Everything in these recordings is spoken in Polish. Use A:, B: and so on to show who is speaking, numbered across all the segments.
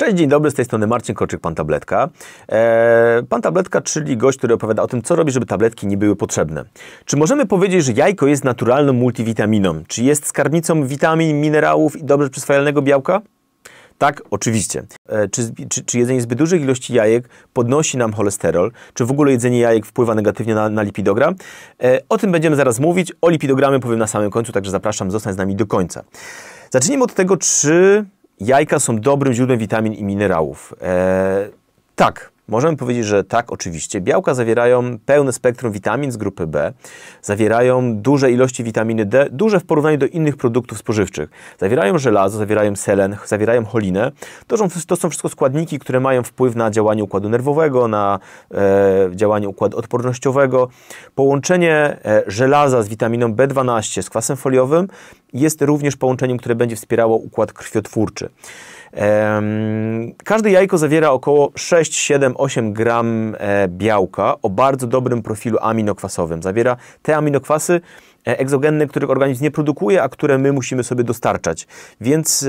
A: Cześć, dzień dobry, z tej strony Marcin Korczyk, Pan Tabletka. Eee, pan Tabletka, czyli gość, który opowiada o tym, co robi, żeby tabletki nie były potrzebne. Czy możemy powiedzieć, że jajko jest naturalną multivitaminą? Czy jest skarbnicą witamin, minerałów i dobrze przyswajalnego białka? Tak, oczywiście. E, czy, czy, czy, jedzenie zbyt dużych ilości jajek podnosi nam cholesterol? Czy w ogóle jedzenie jajek wpływa negatywnie na, na lipidogram? E, o tym będziemy zaraz mówić. O lipidogramie powiem na samym końcu, także zapraszam, zostań z nami do końca. Zacznijmy od tego, czy Jajka są dobrym źródłem witamin i minerałów. E, tak, Możemy powiedzieć, że tak, oczywiście. Białka zawierają pełne spektrum witamin z grupy B, zawierają duże ilości witaminy D, duże w porównaniu do innych produktów spożywczych. Zawierają żelazo, zawierają selen, zawierają cholinę. To są, to są wszystko składniki, które mają wpływ na działanie układu nerwowego, na e, działanie układu odpornościowego. Połączenie e, żelaza z witaminą B12, z kwasem foliowym jest również połączeniem, które będzie wspierało układ krwiotwórczy. Każde jajko zawiera około 6, 7, 8 gram e, białka o bardzo dobrym profilu aminokwasowym. Zawiera te aminokwasy, e, egzogenne, których organizm nie produkuje, a które my musimy sobie dostarczać. Więc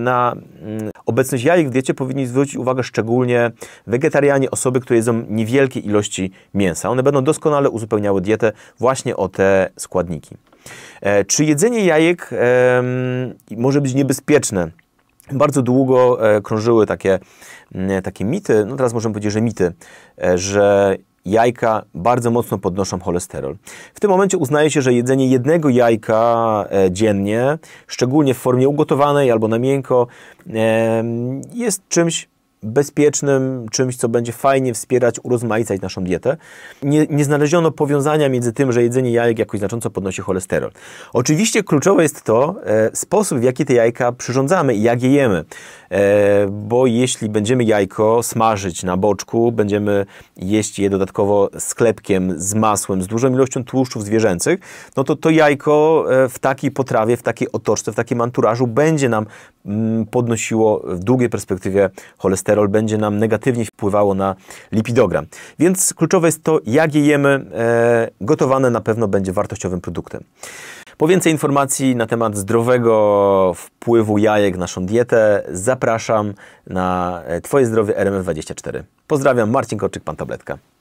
A: na mm, obecność jajek w diecie powinni zwrócić uwagę szczególnie wegetarianie, osoby, które jedzą niewielkie ilości mięsa. One będą doskonale uzupełniały dietę właśnie o te składniki. E, czy jedzenie jajek może być niebezpieczne bardzo długo e, krążyły takie, takie mity, no teraz możemy powiedzieć, że mity, e, że jajka bardzo mocno podnoszą cholesterol. W tym momencie uznaje się, że jedzenie jednego jajka e, dziennie, szczególnie w formie ugotowanej albo na miękko, jest czymś bezpiecznym, czymś, co będzie fajnie wspierać, urozmaicać naszą dietę. Nie, nie znaleziono powiązania między tym, że jedzenie jajek jakoś znacząco podnosi cholesterol. Oczywiście kluczowe jest to e, sposób, w jaki te jajka przyrządzamy i jak je jemy. E, bo jeśli będziemy jajko smażyć na boczku, będziemy jeść je dodatkowo z klepkiem, z masłem, z dużą ilością tłuszczów zwierzęcych, no to to jajko e, w takiej potrawie, w takiej otoczce, w takim anturażu będzie nam mm, podnosiło w długiej perspektywie cholesterol cholesterol będzie nam negatywnie wpływało na lipidogram. Więc kluczowe jest to, jak je jemy. E, gotowane na pewno będzie wartościowym produktem. Po więcej informacji na temat zdrowego wpływu jajek na naszą dietę zapraszam na e, Twoje zdrowie RMF24. Pozdrawiam, Marcin Korczyk, Pan Tabletka.